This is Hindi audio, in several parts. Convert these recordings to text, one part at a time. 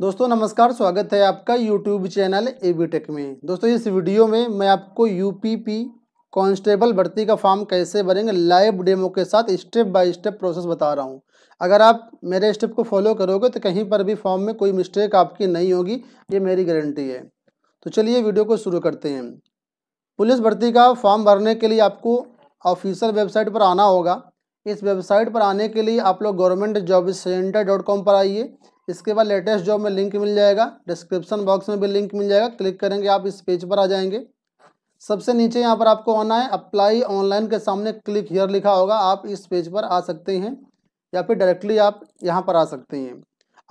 दोस्तों नमस्कार स्वागत है आपका YouTube channel A B tech में दोस्तों इस वीडियो में मैं आपको यू पी पी कॉन्स्टेबल भर्ती का फॉर्म कैसे भरेंगे लाइव डेमो के साथ स्टेप बाय स्टेप प्रोसेस बता रहा हूँ अगर आप मेरे स्टेप को फॉलो करोगे तो कहीं पर भी फॉर्म में कोई मिस्टेक आपकी नहीं होगी ये मेरी गारंटी है तो चलिए वीडियो को शुरू करते हैं पुलिस भर्ती का फॉर्म भरने के लिए आपको ऑफिशियल वेबसाइट पर आना होगा इस वेबसाइट पर आने के लिए आप लोग government job center dot com पर आइए इसके बाद लेटेस्ट जॉब में लिंक मिल जाएगा डिस्क्रिप्शन बॉक्स में भी लिंक मिल जाएगा क्लिक करेंगे आप इस पेज पर आ जाएंगे सबसे नीचे यहाँ पर आपको आना है अप्लाई ऑनलाइन के सामने क्लिक हियर लिखा होगा आप इस पेज पर आ सकते हैं या फिर डायरेक्टली आप यहाँ पर आ सकते हैं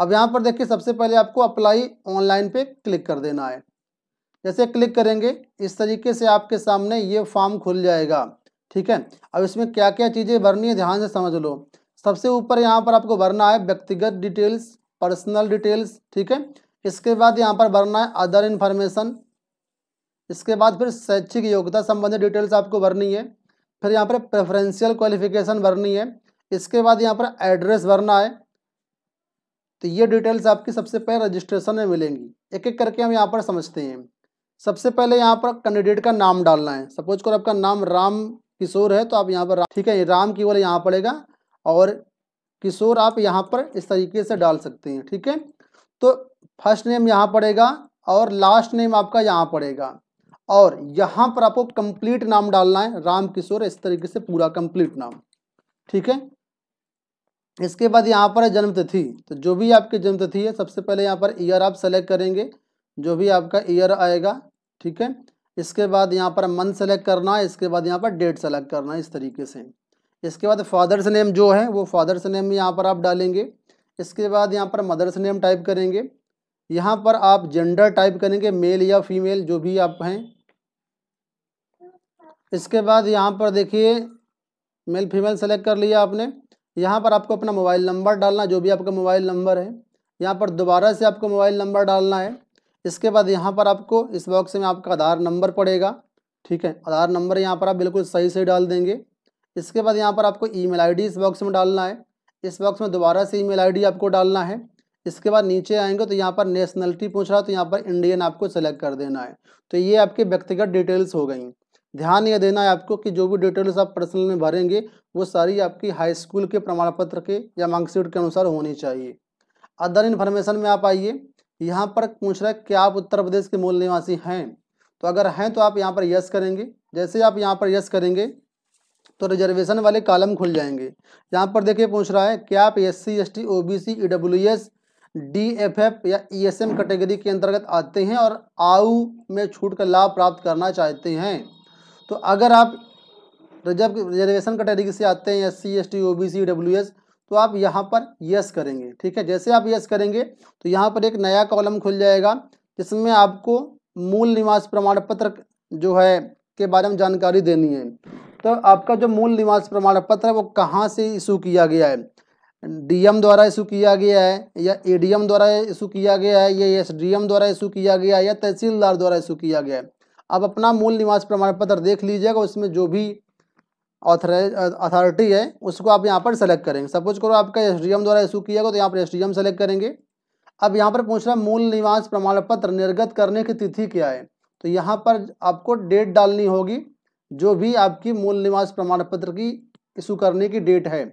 अब यहाँ पर देखिए सबसे पहले आपको अप्लाई ऑनलाइन पे क्लिक कर देना है जैसे क्लिक करेंगे इस तरीके से आपके सामने ये फॉर्म खुल जाएगा ठीक है अब इसमें क्या क्या चीज़ें भरनी है ध्यान से समझ लो सबसे ऊपर यहाँ पर आपको भरना है व्यक्तिगत डिटेल्स पर्सनल डिटेल्स ठीक है इसके बाद यहाँ पर भरना है अदर इन्फॉर्मेशन इसके बाद फिर शैक्षिक योग्यता संबंधित डिटेल्स आपको भरनी है फिर यहाँ पर प्रेफरेंशियल क्वालिफिकेशन भरनी है इसके बाद यहाँ पर एड्रेस भरना है तो ये डिटेल्स आपकी सबसे पहले रजिस्ट्रेशन में मिलेंगी एक एक करके हम यहाँ पर समझते हैं सबसे पहले यहाँ पर कैंडिडेट का नाम डालना है सपोज करो आपका नाम राम किशोर है तो आप यहाँ पर ठीक है राम की बोले यहाँ पड़ेगा और किशोर आप यहाँ पर इस तरीके से डाल सकते हैं ठीक है तो फर्स्ट नेम यहाँ पड़ेगा और लास्ट नेम आपका यहाँ पड़ेगा और यहाँ पर आपको कंप्लीट नाम डालना है राम किशोर इस तरीके से पूरा कंप्लीट नाम ठीक है इसके बाद यहाँ पर है जन्मतिथि तो जो भी आपकी जन्मतिथि है सबसे पहले यहाँ पर ईयर आप सेलेक्ट करेंगे जो भी आपका ईयर आएगा ठीक है इसके बाद यहाँ पर मंथ सेलेक्ट करना है इसके बाद यहाँ पर डेट सेलेक्ट करना है इस तरीके से इसके बाद फादर्स नेम जो है वो फादर्स नेम यहाँ पर आप डालेंगे इसके बाद यहाँ पर मदर्स नेम टाइप करेंगे यहाँ पर आप जेंडर टाइप करेंगे मेल या फीमेल जो भी आप हैं इसके बाद यहाँ पर देखिए मेल फीमेल सेलेक्ट कर लिया आपने यहाँ पर आपको अपना मोबाइल नंबर डालना जो भी आपका मोबाइल नंबर है यहाँ पर दोबारा से आपको मोबाइल नंबर डालना है इसके बाद यहाँ पर आपको इस बॉक्स में आपका आधार नंबर पड़ेगा ठीक है आधार नंबर यहाँ पर आप बिल्कुल सही से डाल देंगे इसके बाद यहाँ पर आपको ईमेल आईडी इस बॉक्स में डालना है इस बॉक्स में दोबारा से ईमेल आईडी आपको डालना है इसके बाद नीचे आएंगे तो यहाँ पर नेशनलिटी पूछ रहा है तो यहाँ पर इंडियन आपको सेलेक्ट कर देना है तो ये आपके व्यक्तिगत डिटेल्स हो गई ध्यान ये देना है आपको कि जो भी डिटेल्स आप पर्सनल में भरेंगे वो सारी आपकी हाई स्कूल के प्रमाण पत्र के या मार्कशीट के अनुसार होनी चाहिए अदर इन्फॉर्मेशन में आप आइए यहाँ पर पूछ रहा है कि आप उत्तर प्रदेश के मूल निवासी हैं तो अगर हैं तो आप यहाँ पर यस करेंगे जैसे आप यहाँ पर यस करेंगे तो रिजर्वेशन वाले कॉलम खुल जाएंगे यहाँ पर देखिए पूछ रहा है क्या आप S C S T O B C E W S D F F या ई एस एम कैटेगरी के अंतर्गत आते हैं और आऊ में छूट का लाभ प्राप्त करना चाहते हैं तो अगर आप रिजर्व रिजर्वेशन कैटेगरी से आते हैं S C S T O B C W S तो आप यहाँ पर यस करेंगे ठीक है जैसे आप यस करेंगे तो यहाँ पर एक नया कॉलम खुल जाएगा जिसमें आपको मूल निवास प्रमाण पत्र जो है के बारे में जानकारी देनी है तो आपका जो मूल निवास प्रमाण पत्र है वो कहाँ से इशू किया गया है डीएम द्वारा इशू किया गया है या एडीएम द्वारा इशू किया गया है या एसडीएम द्वारा इशू किया गया है या तहसीलदार द्वारा इशू किया गया है आप अपना मूल निवास प्रमाण पत्र देख लीजिएगा उसमें जो भी ऑथराइज अथॉरिटी है उसको आप यहाँ पर सेलेक्ट करेंगे सपोज करो आपका एस द्वारा इशू किया गया तो यहाँ पर एस सेलेक्ट करेंगे अब यहाँ पर पूछ रहा मूल निवास प्रमाण पत्र निर्गत करने की तिथि क्या है तो यहाँ पर आपको डेट डालनी होगी जो भी आपकी मूल निवास प्रमाण पत्र की इशू करने की डेट है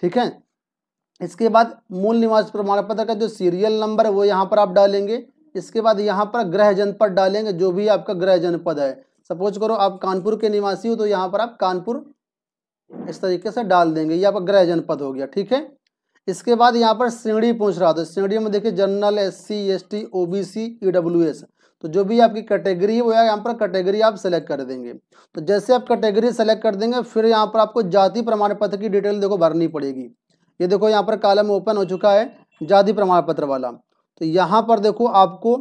ठीक है इसके बाद मूल निवास प्रमाण पत्र का जो सीरियल नंबर है वो यहाँ पर आप डालेंगे इसके बाद यहाँ पर ग्रह जनपद डालेंगे जो भी आपका ग्रह जनपद है सपोज करो आप कानपुर के निवासी हो तो यहाँ पर आप कानपुर इस तरीके से डाल देंगे ये आपका ग्रह जनपद हो गया ठीक है इसके बाद यहाँ पर सीढ़ी पूछ रहा था सीढ़ी में देखिए general S C S T O B C E W S तो जो भी आपकी कैटेगरी है वो यहाँ पर कैटेगरी आप सेलेक्ट कर देंगे तो जैसे आप कैटेगरी सेलेक्ट कर देंगे फिर यहाँ पर आपको जाति प्रमाण पत्र की डिटेल देखो भरनी पड़ेगी ये देखो यहाँ पर कालम ओपन हो चुका है जाति प्रमाण पत्र वाला तो यहाँ पर देखो आपको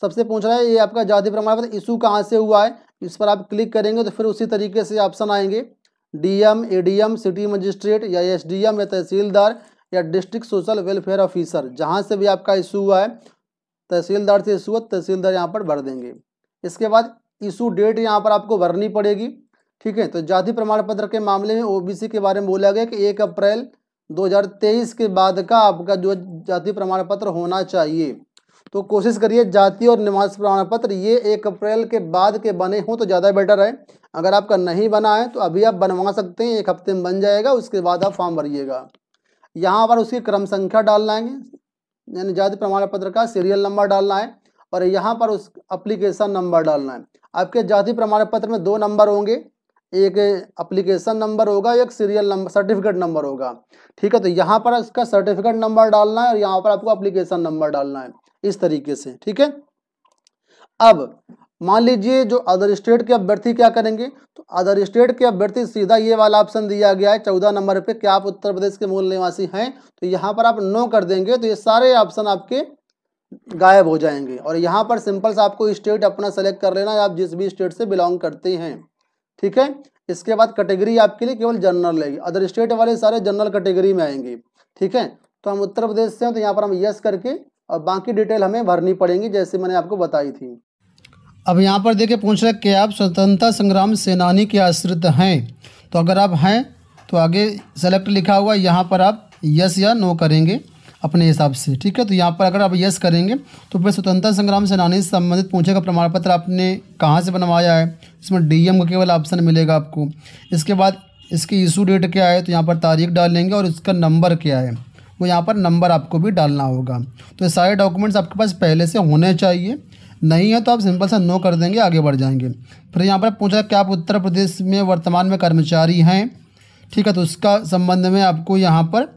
सबसे पूछ रहा है ये आपका जाति प्रमाण पत्र इशू कहाँ से हुआ है इस पर आप क्लिक करेंगे तो फिर उसी तरीके से ऑप्शन आएंगे डीएम एडीएम सिटी मजिस्ट्रेट या एसडीएम या तहसीलदार या डिस्ट्रिक्ट सोशल वेलफेयर ऑफिसर जहाँ से भी आपका इशू हुआ है तहसीलदार से इशू तहसीलदार यहाँ पर भर देंगे इसके बाद इशू डेट यहाँ पर आपको भरनी पड़ेगी ठीक है तो जाति प्रमाण पत्र के मामले में ओबीसी के बारे में बोला गया कि एक अप्रैल 2023 के बाद का आपका जो जाति प्रमाण पत्र होना चाहिए तो कोशिश करिए जाति और निवास प्रमाण पत्र ये एक अप्रैल के बाद के बने हों तो ज़्यादा बेटर है अगर आपका नहीं बना है तो अभी आप बनवा सकते हैं एक हफ्ते में बन जाएगा उसके बाद आप फॉर्म भरिएगा यहाँ पर उसकी क्रम संख्या डाल है यानी जाति प्रमाण पत्र का सीरियल नंबर डालना है और यहाँ पर उस अप्लीकेशन नंबर डालना है आपके जाति प्रमाण पत्र में दो नंबर होंगे एक अप्लीकेशन नंबर होगा एक सीरियल नंबर सर्टिफिकेट नंबर होगा ठीक है तो यहाँ पर इसका सर्टिफिकेट नंबर डालना है और यहाँ पर आपको अप्लीकेशन नंबर डालना है इस तरीके से ठीक है अब मान लीजिए जो अदर स्टेट के अभ्यर्थी क्या करेंगे तो अदर स्टेट के अभ्यर्थी सीधा ये वाला ऑप्शन दिया गया है चौदह नंबर पे क्या आप उत्तर प्रदेश के मूल निवासी हैं तो यहाँ पर आप नो कर देंगे तो ये सारे ऑप्शन आपके गायब हो जाएंगे और यहाँ पर सिंपल से आपको स्टेट अपना सेलेक्ट कर लेना आप जिस भी स्टेट से बिलोंग करते हैं ठीक है इसके बाद कैटेगरी आपके लिए केवल जनरल रहेगी अदर स्टेट वाले सारे जनरल कैटेगरी में आएंगे ठीक है तो हम उत्तर प्रदेश से हैं तो यहाँ पर हम यस करके और बाकी डिटेल हमें भरनी पड़ेंगी जैसे मैंने आपको बताई थी अब यहाँ पर देखिए पूछ रहे कि आप स्वतंत्रता संग्राम सेनानी के आश्रित हैं तो अगर आप हैं तो आगे सेलेक्ट लिखा हुआ यहाँ पर आप यस या नो करेंगे अपने हिसाब से ठीक है तो यहाँ पर अगर आप यस करेंगे तो फिर स्वतंत्रता संग्राम सेनानी से संबंधित पूछे का प्रमाण पत्र आपने कहाँ से बनवाया है इसमें डी का केवल ऑप्शन मिलेगा आपको इसके बाद इसकी इशू डेट क्या है तो यहाँ पर तारीख डालेंगे और इसका नंबर क्या है वो यहाँ पर नंबर आपको भी डालना होगा तो सारे डॉक्यूमेंट्स आपके पास पहले से होने चाहिए नहीं है तो आप सिंपल सा नो कर देंगे आगे बढ़ जाएंगे फिर यहाँ पर पूछा क्या आप उत्तर प्रदेश में वर्तमान में कर्मचारी हैं ठीक है तो उसका संबंध में आपको यहाँ पर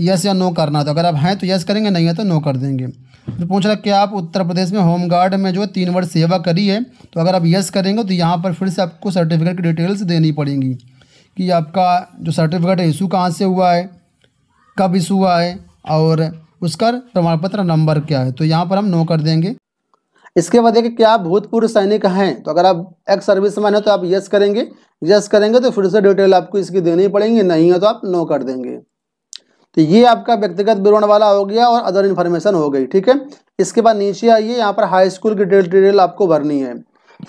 यस या नो करना तो अगर आप हैं तो यस करेंगे नहीं है तो नो कर देंगे फिर पूछ रहा कि आप उत्तर प्रदेश में होम गार्ड में जो तीन वर्ष सेवा करी है तो अगर आप यस करेंगे तो यहाँ पर फिर से आपको सर्टिफिकेट की डिटेल्स देनी पड़ेंगी कि आपका जो सर्टिफिकेट है इशू कहाँ से हुआ है कब इशू हुआ है और उसका प्रमाण पत्र नंबर क्या है तो यहाँ पर हम नो कर देंगे इसके बाद देखिए क्या भूतपूर्व सैनिक हैं तो अगर आप एक्स सर्विस मैन है तो आप यस करेंगे यस करेंगे तो फिर से डिटेल आपको इसकी देनी पड़ेंगे नहीं है तो आप नो कर देंगे तो ये आपका व्यक्तिगत विवरण वाला हो गया और अदर इन्फॉर्मेशन हो गई ठीक है इसके बाद नीचे आइए यहाँ पर हाई स्कूल की डिटेल आपको भरनी है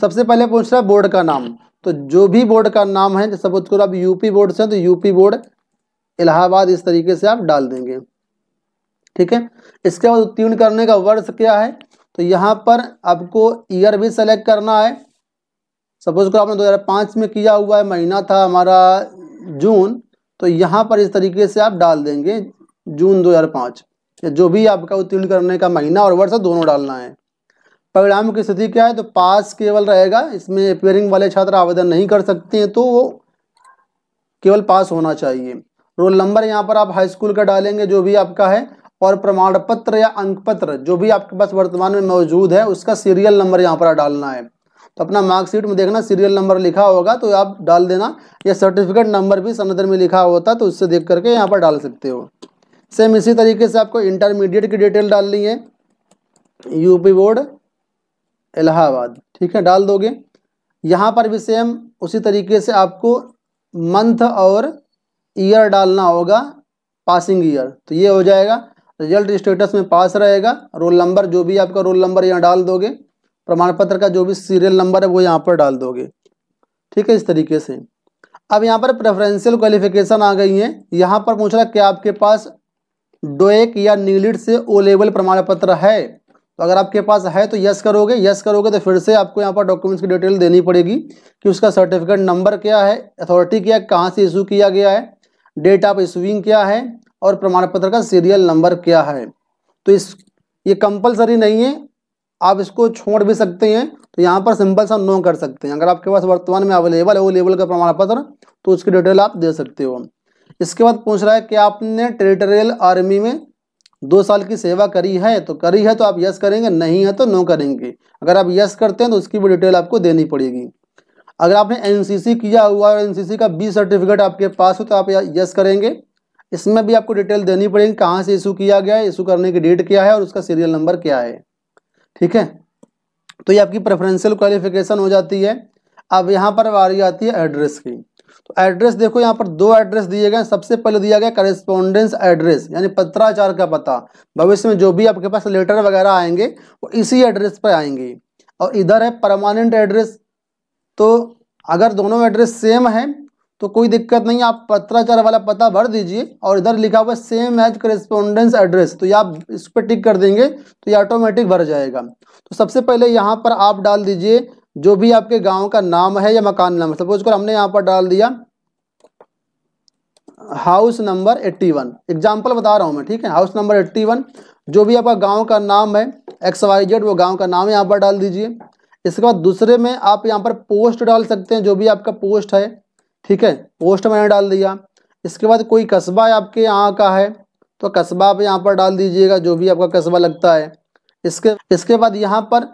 सबसे पहले पूछ रहा है बोर्ड का नाम तो जो भी बोर्ड का नाम है जैसे सपोज करो आप यूपी बोर्ड से तो यूपी बोर्ड इलाहाबाद इस तरीके से आप डाल देंगे ठीक है इसके बाद उत्तीर्ण करने का वर्ष क्या है तो यहाँ पर आपको ईयर भी सेलेक्ट करना है सपोज करो आपने 2005 में किया हुआ है महीना था हमारा जून तो यहाँ पर इस तरीके से आप डाल देंगे जून 2005 या जो भी आपका उत्तीर्ण करने का महीना और वर्ष दोनों डालना है परिणाम की स्थिति क्या है तो पास केवल रहेगा इसमें अपेयरिंग वाले छात्र आवेदन नहीं कर सकते हैं तो वो केवल पास होना चाहिए रोल नंबर यहाँ पर आप हाई स्कूल का डालेंगे जो भी आपका है और प्रमाण पत्र या अंक पत्र जो भी आपके पास वर्तमान में मौजूद है उसका सीरियल नंबर यहाँ पर डालना है तो अपना मार्कशीट में देखना सीरियल नंबर लिखा होगा तो आप डाल देना या सर्टिफिकेट नंबर भी सनदर में लिखा होता तो उससे देख करके यहाँ पर डाल सकते हो सेम इसी तरीके से आपको इंटरमीडिएट की डिटेल डालनी है यूपी बोर्ड इलाहाबाद ठीक है डाल दोगे यहाँ पर भी सेम उसी तरीके से आपको मंथ और ईयर डालना होगा पासिंग ईयर तो ये हो जाएगा तो रिजल्ट स्टेटस में पास रहेगा रोल नंबर जो भी आपका रोल नंबर यहाँ डाल दोगे प्रमाण पत्र का जो भी सीरियल नंबर है वो यहाँ पर डाल दोगे ठीक है इस तरीके से अब यहाँ पर प्रेफरेंशियल क्वालिफिकेशन आ गई है यहाँ पर पूछ रहा कि आपके पास डोएक या नीलिट से ओ लेवल प्रमाण पत्र है तो अगर आपके पास है तो यस करोगे यस करोगे तो फिर से आपको यहाँ पर डॉक्यूमेंट्स की डिटेल देनी पड़ेगी कि उसका सर्टिफिकेट नंबर क्या है अथॉरिटी क्या है कहाँ से इशू किया गया है डेट ऑफ इशूइंग क्या है और प्रमाण पत्र का सीरियल नंबर क्या है तो इस ये कंपलसरी नहीं है आप इसको छोड़ भी सकते हैं तो यहाँ पर सिंपल सा नो कर सकते हैं अगर आपके पास वर्तमान में अवेलेबल है वो लेवल का प्रमाण पत्र तो उसकी डिटेल आप दे सकते हो इसके बाद पूछ रहा है कि आपने टेरिटोरियल आर्मी में दो साल की सेवा करी है तो करी है तो आप यस करेंगे नहीं है तो नो करेंगे अगर आप यस करते हैं तो उसकी भी डिटेल आपको देनी पड़ेगी अगर आपने एनसीसी किया हुआ और एनसीसी का बी सर्टिफिकेट आपके पास हो तो आप यस करेंगे इसमें भी आपको डिटेल देनी पड़ेगी कहाँ से इशू किया गया है इशू करने की डेट क्या है और उसका सीरियल नंबर क्या है ठीक है तो ये आपकी प्रेफरेंशियल क्वालिफिकेशन हो जाती है अब यहाँ पर बारी आती है एड्रेस की तो एड्रेस देखो यहाँ पर दो एड्रेस दिए गए सबसे पहले दिया गया करेस्पोंडेंस एड्रेस यानी पत्राचार का पता भविष्य में जो भी आपके पास लेटर वगैरह आएंगे वो इसी एड्रेस पर आएंगे और इधर है परमानेंट एड्रेस तो अगर दोनों एड्रेस सेम है तो कोई दिक्कत नहीं आप पत्राचार वाला पता भर दीजिए और इधर लिखा हुआ सेम एज करेस्पोंडेंस एड्रेस तो ये आप इस पर टिक कर देंगे तो ये ऑटोमेटिक भर जाएगा तो सबसे पहले यहाँ पर आप डाल दीजिए जो भी आपके गांव का नाम है या मकान नंबर मतलब सपोज कर हमने यहाँ पर डाल दिया house number eighty one example बता रहा हूँ मैं ठीक है हाउस नंबर एट्टी वन जो भी आपका गांव का नाम है एक्स वाई जेड वो गांव का नाम यहाँ पर डाल दीजिए इसके बाद दूसरे में आप यहाँ पर पोस्ट डाल सकते हैं जो भी आपका पोस्ट है ठीक है पोस्ट मैंने डाल दिया इसके बाद कोई कस्बा आपके यहाँ का है तो कस्बा आप यहाँ पर डाल दीजिएगा जो भी आपका कस्बा लगता है इसके इसके बाद यहाँ पर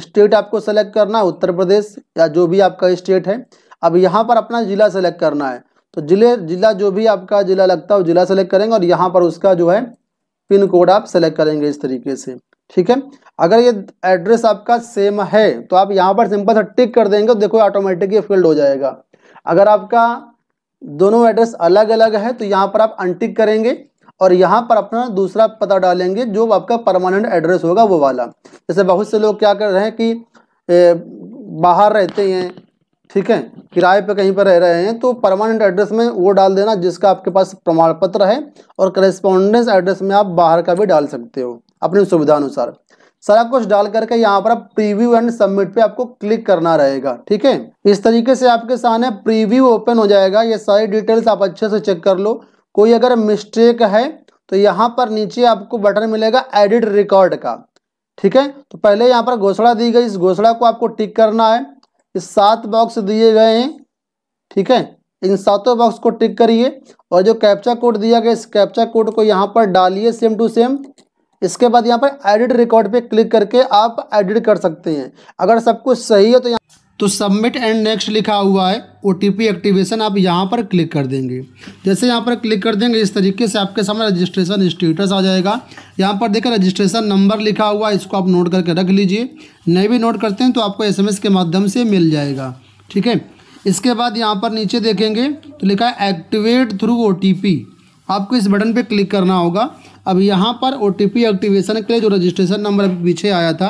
स्टेट आपको सेलेक्ट करना है उत्तर प्रदेश या जो भी आपका स्टेट है अब यहाँ पर अपना ज़िला सेलेक्ट करना है तो जिले जिला जो भी आपका ज़िला लगता है ज़िला सेलेक्ट करेंगे और यहाँ पर उसका जो है पिन कोड आप सेलेक्ट करेंगे इस तरीके से ठीक है अगर ये एड्रेस आपका सेम है तो आप यहाँ पर सिंपल सा टिक कर देंगे तो देखो ऑटोमेटिक ये फील्ड हो जाएगा अगर आपका दोनों एड्रेस अलग अलग है तो यहाँ पर आप अनटिक करेंगे और यहाँ पर अपना दूसरा पता डालेंगे जो आपका परमानेंट एड्रेस होगा वो वाला जैसे बहुत से लोग क्या कर रहे हैं कि ए, बाहर रहते हैं ठीक है किराए पे कहीं पर रह रहे हैं तो परमानेंट एड्रेस में वो डाल देना जिसका आपके पास प्रमाण पत्र है और करेस्पॉन्डेंस एड्रेस में आप बाहर का भी डाल सकते हो अपनी सुविधा अनुसार सारा कुछ डाल करके यहाँ पर प्रीव्यू एंड सबमिट पे आपको क्लिक करना रहेगा ठीक है इस तरीके से आपके सामने प्रीव्यू ओपन हो जाएगा ये सारी डिटेल्स आप अच्छे से चेक कर लो कोई अगर मिस्टेक है तो यहाँ पर नीचे आपको बटन मिलेगा एडिट रिकॉर्ड का ठीक है तो पहले यहाँ पर घोषणा दी गई इस घोषणा को आपको टिक करना है इस सात बॉक्स दिए गए हैं ठीक है इन सातों बॉक्स को टिक करिए और जो कैप्चा कोड दिया गया इस कैप्चा कोड को यहाँ पर डालिए सेम टू सेम इसके बाद यहाँ पर एडिट रिकॉर्ड पे क्लिक करके आप एडिट कर सकते हैं अगर सब कुछ सही है तो यहाँ तो सबमिट एंड नेक्स्ट लिखा हुआ है ओ एक्टिवेशन आप यहाँ पर क्लिक कर देंगे जैसे यहाँ पर क्लिक कर देंगे इस तरीके से आपके सामने रजिस्ट्रेशन स्टेटस आ जाएगा यहाँ पर देखें रजिस्ट्रेशन नंबर लिखा हुआ है इसको आप नोट करके रख लीजिए नहीं भी नोट करते हैं तो आपको एस के माध्यम से मिल जाएगा ठीक है इसके बाद यहाँ पर नीचे देखेंगे तो लिखा है एक्टिवेट थ्रू ओ आपको इस बटन पर क्लिक करना होगा अब यहाँ पर ओ एक्टिवेशन के लिए जो रजिस्ट्रेशन नंबर अभी पीछे आया था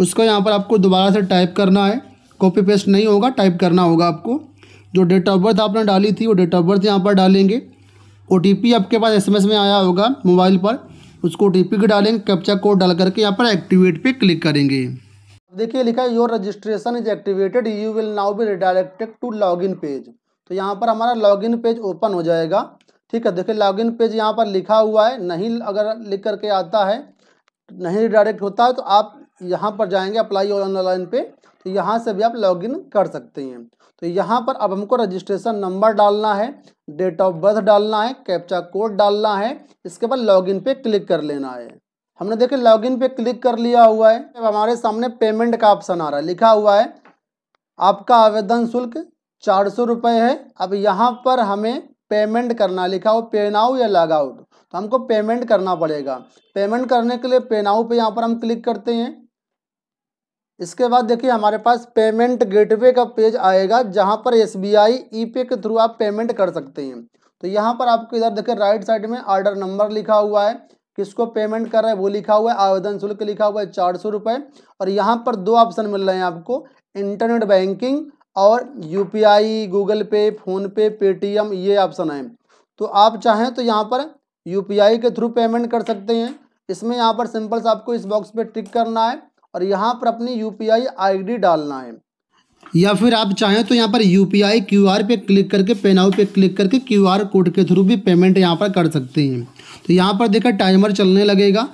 उसको यहाँ पर आपको दोबारा से टाइप करना है कॉपी पेस्ट नहीं होगा टाइप करना होगा आपको जो डेट ऑफ बर्थ आपने डाली थी वो डेट ऑफ बर्थ यहाँ पर डालेंगे ओ आपके पास एस में आया होगा मोबाइल पर उसको ओ टी पी डालेंगे कैप्चा कोड डाल करके यहाँ पर एक्टिवेट पे क्लिक करेंगे देखिए लिखा है your registration is activated you will now be redirected to login page तो यहाँ पर हमारा लॉगिन पेज ओपन हो जाएगा ठीक है देखिए लॉगिन पेज यहाँ पर लिखा हुआ है नहीं अगर लिख करके आता है नहीं डायरेक्ट होता है तो आप यहाँ पर जाएंगे अप्लाई ऑनलाइन पे तो यहाँ से भी आप लॉगिन कर सकते हैं तो यहाँ पर अब हमको रजिस्ट्रेशन नंबर डालना है डेट ऑफ बर्थ डालना है कैप्चा कोड डालना है इसके बाद लॉगिन पे क्लिक कर लेना है हमने देखे लॉगिन पे क्लिक कर लिया हुआ है अब हमारे सामने पेमेंट का ऑप्शन आ रहा है लिखा हुआ है आपका आवेदन शुल्क चार सौ रुपये है अब यहाँ पर हमें पेमेंट करना लिखा हो पे नाउ या लॉग आउट तो हमको पेमेंट करना पड़ेगा पेमेंट करने के लिए पे नाउ पे यहाँ पर हम क्लिक करते हैं इसके बाद देखिए हमारे पास पेमेंट गेटवे का पेज आएगा जहाँ पर एस बी आई ई पे के थ्रू आप पेमेंट कर सकते हैं तो यहाँ पर आपको इधर देखिए राइट साइड में ऑर्डर नंबर लिखा हुआ है किसको पेमेंट कर रहा है वो लिखा हुआ है आवेदन शुल्क लिखा हुआ है चार सौ रुपये और यहाँ पर दो ऑप्शन मिल रहे हैं आपको इंटरनेट बैंकिंग और U P I Google Pay PhonePe Paytm ये ऑप्शन है तो आप चाहें तो यहाँ पर यू पी आई के थ्रू पेमेंट कर सकते हैं इसमें यहाँ पर सिंपल से आपको इस बॉक्स पे टिक करना है और यहाँ पर अपनी U P I I D डालना है या फिर आप चाहें तो यहाँ पर U P I Q R पे क्लिक करके पेनाउ पे क्लिक करके क्यू आर कोड के थ्रू भी पेमेंट यहाँ पर कर सकते हैं तो यहाँ पर देखा टाइमर चलने लगेगा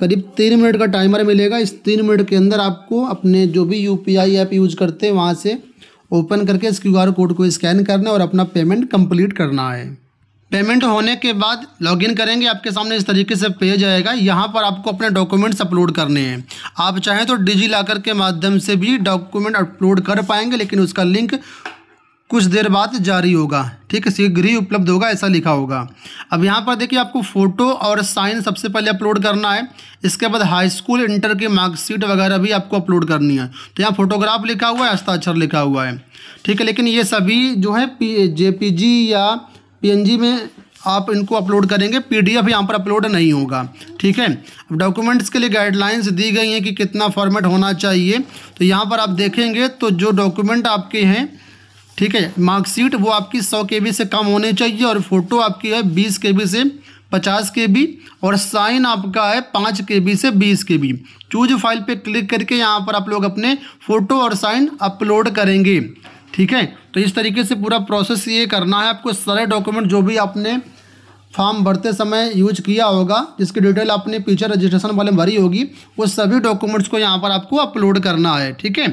करीब तीन मिनट का टाइमर मिलेगा इस तीन मिनट के अंदर आपको अपने जो भी U P I app use करते हैं वहाँ से ओपन करके इस क्यू कोड को स्कैन करना और अपना पेमेंट कंप्लीट करना है पेमेंट होने के बाद लॉगिन करेंगे आपके सामने इस तरीके से पेज आएगा यहाँ पर आपको अपने डॉक्यूमेंट्स अपलोड करने हैं आप चाहें तो डिजी लॉकर के माध्यम से भी डॉक्यूमेंट अपलोड कर पाएंगे लेकिन उसका लिंक कुछ देर बाद जारी होगा ठीक है शीघ्र ही उपलब्ध होगा ऐसा लिखा होगा अब यहाँ पर देखिए आपको फ़ोटो और साइन सबसे पहले अपलोड करना है इसके बाद हाई स्कूल इंटर की मार्कशीट वगैरह भी आपको अपलोड करनी है तो यहाँ फोटोग्राफ लिखा हुआ है हस्ताक्षर लिखा हुआ है ठीक है लेकिन ये सभी जो है पी जेपीजी या पी में आप इनको अपलोड करेंगे एफ यहाँ पर अपलोड नहीं होगा ठीक है अब डॉक्यूमेंट्स के लिए गाइडलाइंस दी गई हैं कि कितना फॉर्मेट होना चाहिए तो यहाँ पर आप देखेंगे तो जो डॉक्यूमेंट आपके हैं ठीक है मार्कशीट वो आपकी सौ के से कम होनी चाहिए और फोटो आपकी है बीस के से पचास के बी और साइन आपका है पाँच के बी से बीस के बी चूज फाइल पे क्लिक करके यहाँ पर आप लोग अपने फ़ोटो और साइन अपलोड करेंगे ठीक है तो इस तरीके से पूरा प्रोसेस ये करना है आपको सारे डॉक्यूमेंट जो भी आपने फॉर्म भरते समय यूज किया होगा जिसकी डिटेल आपने पीछे रजिस्ट्रेशन वाले भरी होगी वो सभी डॉक्यूमेंट्स को यहाँ पर आपको अपलोड करना है ठीक है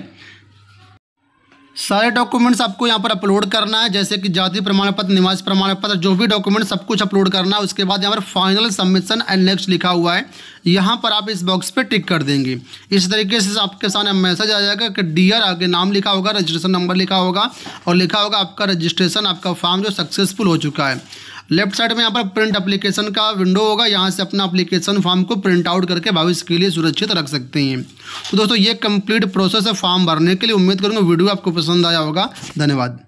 सारे डॉक्यूमेंट्स आपको यहाँ पर अपलोड करना है जैसे कि जाति प्रमाण पत्र निवास प्रमाण पत्र जो भी डॉक्यूमेंट सब कुछ अपलोड करना है उसके बाद यहाँ पर फाइनल सबमिशन एंड नेक्स्ट लिखा हुआ है यहाँ पर आप इस बॉक्स पे टिक कर देंगे इस तरीके से आपके सामने मैसेज आ जाएगा कि डियर आगे नाम लिखा होगा रजिस्ट्रेशन नंबर लिखा होगा और लिखा होगा आपका रजिस्ट्रेशन आपका फॉर्म जो सक्सेसफुल हो चुका है लेफ्ट साइड में यहाँ पर प्रिंट अप्लीकेशन का विंडो होगा यहाँ से अपना अप्लीकेशन फॉर्म को प्रिंट आउट करके भविष्य के लिए सुरक्षित रख सकते हैं तो दोस्तों ये कंप्लीट प्रोसेस है फॉर्म भरने के लिए उम्मीद करूँगा वीडियो आपको पसंद आया होगा धन्यवाद